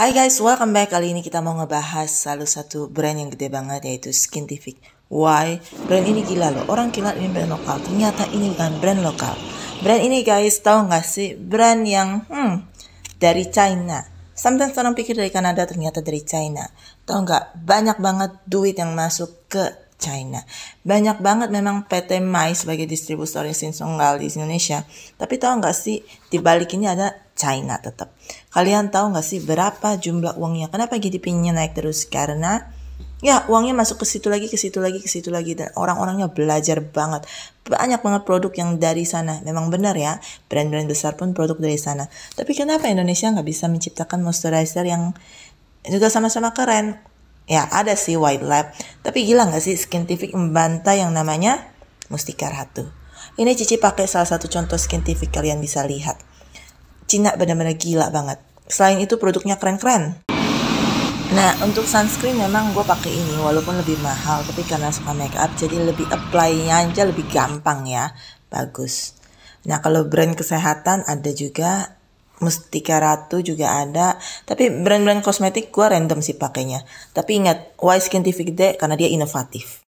Hai guys, welcome back. Kali ini kita mau ngebahas salah satu brand yang gede banget yaitu Skintific. Why? Brand ini gila loh. Orang kira ini brand lokal. Ternyata ini bukan brand lokal. Brand ini guys, tau nggak sih? Brand yang hmm, dari China. Sometimes orang pikir dari Kanada ternyata dari China. tau nggak? Banyak banget duit yang masuk ke China. Banyak banget memang PT MAI sebagai distributor insulin tunggal di Indonesia. Tapi tahu nggak sih di balik ini ada China tetap. Kalian tahu nggak sih berapa jumlah uangnya? Kenapa GDP-nya naik terus? Karena ya uangnya masuk ke situ lagi, ke situ lagi, ke situ lagi dan orang-orangnya belajar banget. Banyak banget produk yang dari sana. Memang benar ya, brand-brand besar pun produk dari sana. Tapi kenapa Indonesia nggak bisa menciptakan moisturizer yang juga sama-sama keren? ya ada sih white lab tapi gila nggak sih scientific membantah yang namanya mustika ratu ini Cici pakai salah satu contoh scientific kalian bisa lihat Cina benar-benar gila banget selain itu produknya keren-keren Nah, untuk sunscreen memang gue pakai ini walaupun lebih mahal, tapi karena suka make up jadi lebih apply-nya aja lebih gampang ya. Bagus. Nah, kalau brand kesehatan ada juga Mustika Ratu juga ada. Tapi brand-brand kosmetik gue random sih pakainya. Tapi ingat, why scientific TV karena dia inovatif.